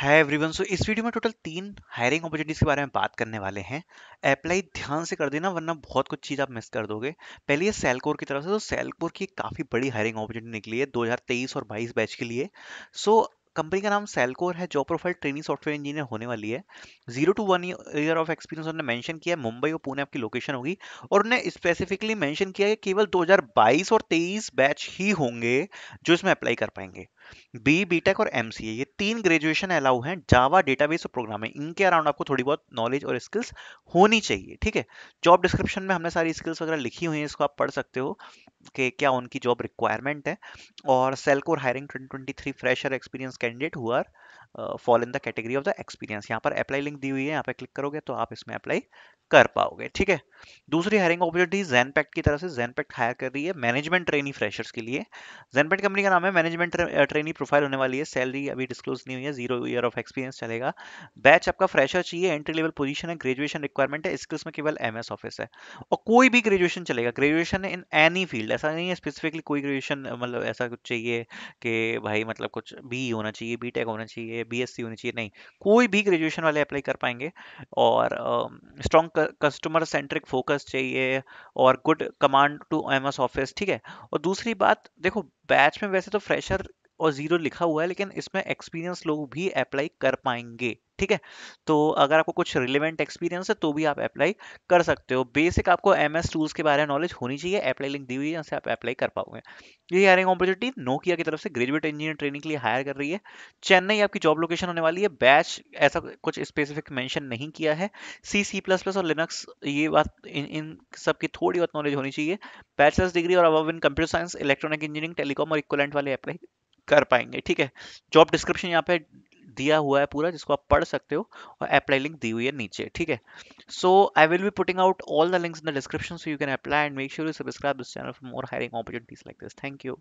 hi everyone so इस video में total तीन हायरिंग अपॉर्चुनिटीज़ के बारे में बात करने वाले हैं अप्लाई ध्यान से कर देना वरना बहुत कुछ चीज़ आप मिस कर दोगे पहले ये सेलकोर की तरफ से तो सेलकोर की काफ़ी बड़ी हायरिंग अपॉर्चुनिटी निकली है 2023 और 22 बैच के लिए सो so, कंपनी का नाम सेलकोर है job profile training software engineer होने वाली है zero to one year of experience उन्होंने मेंशन किया है मुंबई और पुणे आपकी लोकेशन होगी और उन्हें स्पेसिफिकली मेंशन किया है कि केवल 2022 और 23 बैच ही होंगे जो इसमें अप्लाई कर पाएंगे बी बीटेक और एमसीए ये तीन ग्रेजुएशन अलाउ हैं जावा डेटाबेस और प्रोग्रामिंग इनके अराउंड आपको थोड़ी बहुत नॉलेज और स्किल्स होनी चाहिए ठीक है जॉब डिस्क्रिप्शन में हमने सारी स्किल्स वगैरह लिखी हुई हैं इसको आप पढ़ सकते हो कि क्या उनकी जॉब रिक्वायरमेंट है और सेल्कोर hiring twenty twenty three fresher experience candidate हुआ fall in the category of the experience यहाँ पर अप्लाई लिंक दी हुई है यहाँ पर क्लिक करोगे तो आप इसमें अप्लाई कर पाओगे ठीक है दूसरी हायरिंग अपॉर्चुनिटी जैन की तरफ से जैन हायर कर रही है मैनेजमेंट ट्रेनी फ्रेशर्स के लिए जैन कंपनी का नाम है मैनेजमेंट ट्रेनी प्रोफाइल होने वाली है सैलरी अभी डिस्क्लोज नहीं हुई है जीरो ईयर ऑफ एक्सपीरियंस चलेगा बैच आपका फ्रेशर चाहिए एंट्री लेवल पोजीशन है ग्रेजुएशन रिक्वायरमेंट है स्किल्स में केवल एम ऑफिस है और कोई भी ग्रेजुएशन चलेगा ग्रेजुएशन इन एनी फील्ड ऐसा नहीं है स्पेसिफिकली कोई ग्रेजुएशन मतलब ऐसा कुछ चाहिए कि भाई मतलब कुछ बी होना चाहिए बी होना चाहिए चाहिए बीएससी होनी चाहिए नहीं कोई भी ग्रेजुएशन वाले अप्लाई कर पाएंगे और स्ट्रॉन्ग कस्टमर सेंट्रिक फोकस चाहिए और good command to M S Office ठीक है और दूसरी बात देखो बैच में वैसे तो फ्रेशर और ज़ीरो लिखा हुआ है लेकिन इसमें एक्सपीरियंस लोग भी अप्लाई कर पाएंगे ठीक है तो अगर आपको कुछ रिलेवेंट एक्सपीरियंस है तो भी आप अप्लाई कर सकते हो बेसिक आपको एम एस टूल्स के बारे में नॉलेज होनी चाहिए अप्लाई लिंक दी हुई है यहाँ से आप अप्लाई कर पाओगे ये हायरिंग अपॉर्चुनिटी नोकिया की तरफ से ग्रेजुएट इंजीनियर ट्रेनिंग के लिए हायर कर रही है चेन्नई आपकी जॉब लोकेशन होने वाली है बैच ऐसा कुछ स्पेसिफिक मैंशन नहीं किया है सी सी प्लस प्लस और लिनक्स ये बात इन इन सब की थोड़ी बहुत नॉलेज होनी चाहिए बैचलर्स डिग्री और अब in computer science electronic engineering telecom और इक्वलेंट वाले अप्लाई कर पाएंगे ठीक है जॉब डिस्क्रिप्शन यहाँ पे दिया हुआ है पूरा जिसको आप पढ़ सकते हो और अप्लाई लिंक दी हुई है नीचे ठीक है so I will be putting out all the links in the description so you can apply and make sure you subscribe this channel for more hiring opportunities like this thank you